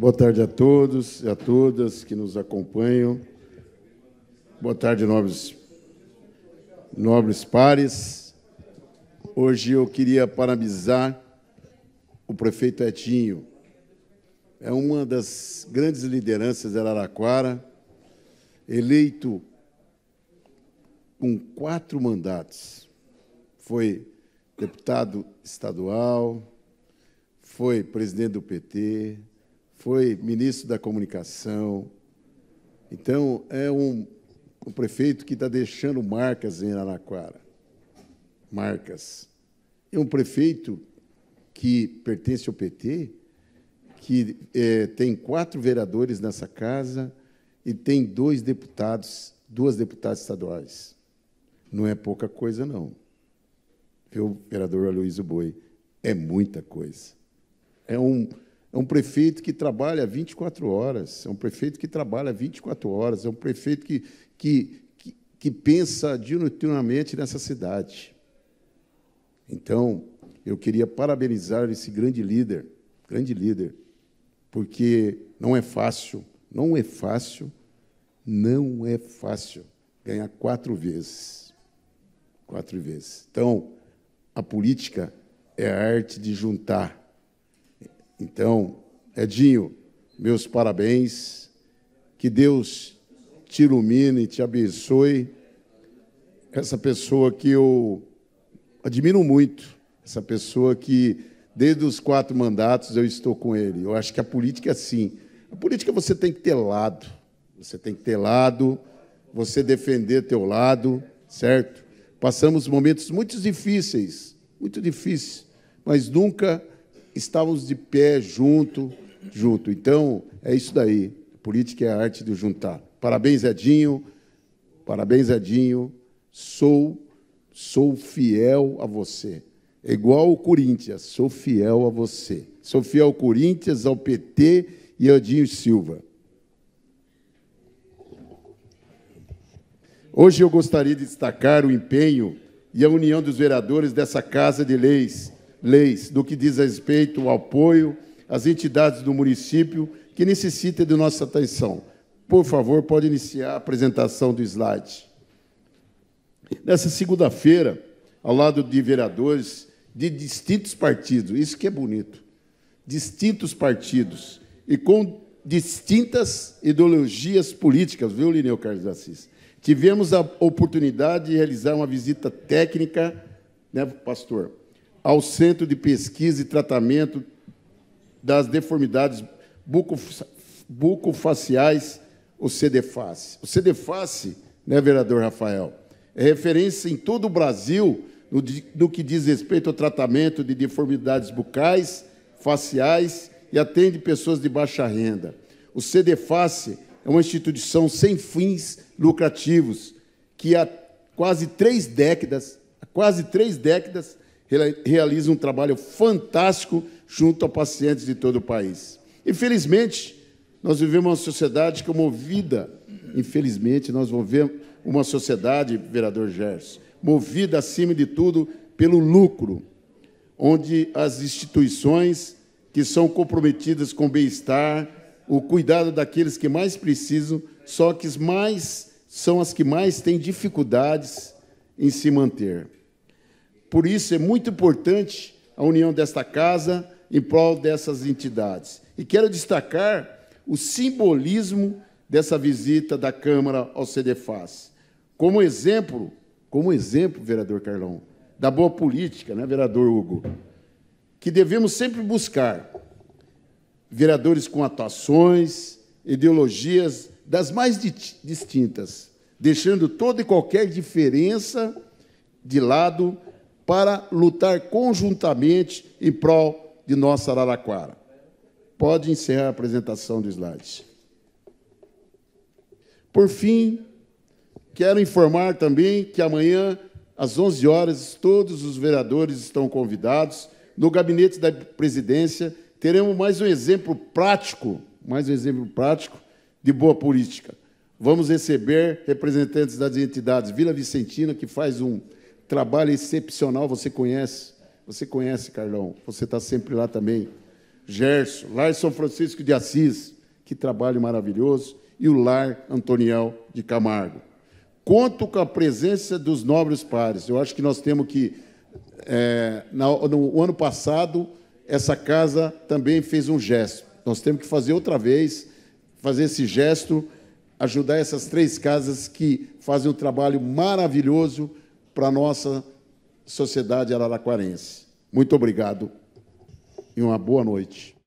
Boa tarde a todos e a todas que nos acompanham. Boa tarde, nobres, nobres pares. Hoje eu queria parabenizar o prefeito Etinho. É uma das grandes lideranças de Araraquara, eleito com quatro mandatos. Foi deputado estadual, foi presidente do PT, foi ministro da Comunicação. Então, é um, um prefeito que está deixando marcas em Araraquara. Marcas. É um prefeito que pertence ao PT, que é, tem quatro vereadores nessa casa e tem dois deputados, duas deputadas estaduais. Não é pouca coisa, não. Viu, vereador Aloysio Boi? É muita coisa. É um é um prefeito que trabalha 24 horas, é um prefeito que trabalha 24 horas, é um prefeito que, que, que, que pensa diuturnamente nessa cidade. Então, eu queria parabenizar esse grande líder, grande líder, porque não é fácil, não é fácil, não é fácil ganhar quatro vezes. Quatro vezes. Então, a política é a arte de juntar então, Edinho, meus parabéns. Que Deus te ilumine, te abençoe. Essa pessoa que eu admiro muito, essa pessoa que desde os quatro mandatos eu estou com ele. Eu acho que a política é assim. A política você tem que ter lado. Você tem que ter lado, você defender teu lado, certo? Passamos momentos muito difíceis, muito difíceis, mas nunca estávamos de pé junto, junto. Então, é isso daí. Política é a arte de juntar. Parabéns, Edinho. Parabéns, Edinho. Sou sou fiel a você. É igual o Corinthians, sou fiel a você. Sou fiel ao Corinthians, ao PT e ao Edinho Silva. Hoje eu gostaria de destacar o empenho e a união dos vereadores dessa Casa de Leis leis do que diz respeito ao apoio às entidades do município que necessitam de nossa atenção. Por favor, pode iniciar a apresentação do slide. Nessa segunda-feira, ao lado de vereadores de distintos partidos, isso que é bonito, distintos partidos e com distintas ideologias políticas, viu, Lineu Carlos Assis? Tivemos a oportunidade de realizar uma visita técnica, né, pastor, ao Centro de Pesquisa e Tratamento das Deformidades buco Bucofaciais, o CDFACE. O CDFACE, né, vereador Rafael, é referência em todo o Brasil no, no que diz respeito ao tratamento de deformidades bucais, faciais e atende pessoas de baixa renda. O CDFACE é uma instituição sem fins lucrativos que há quase três décadas, há quase três décadas, realiza um trabalho fantástico junto a pacientes de todo o país. Infelizmente, nós vivemos uma sociedade comovida, é infelizmente, nós vivemos uma sociedade, vereador Gerson, movida acima de tudo pelo lucro, onde as instituições que são comprometidas com o bem-estar, o cuidado daqueles que mais precisam, só que mais são as que mais têm dificuldades em se manter. Por isso é muito importante a união desta casa em prol dessas entidades. E quero destacar o simbolismo dessa visita da Câmara ao CDFAS. Como exemplo, como exemplo, vereador Carlão, da boa política, né, vereador Hugo, que devemos sempre buscar vereadores com atuações, ideologias das mais distintas, deixando toda e qualquer diferença de lado para lutar conjuntamente em prol de nossa Araraquara. Pode encerrar a apresentação do slide. Por fim, quero informar também que amanhã, às 11 horas, todos os vereadores estão convidados. No gabinete da presidência, teremos mais um exemplo prático, mais um exemplo prático de boa política. Vamos receber representantes das entidades Vila Vicentina, que faz um trabalho excepcional, você conhece. Você conhece, Carlão. Você está sempre lá também. Gerson, Lar São Francisco de Assis, que trabalho maravilhoso. E o Lar Antoniel de Camargo. Conto com a presença dos nobres pares. Eu acho que nós temos que. É, no, no ano passado, essa casa também fez um gesto. Nós temos que fazer outra vez, fazer esse gesto, ajudar essas três casas que fazem um trabalho maravilhoso para a nossa sociedade araraquarense. Muito obrigado e uma boa noite.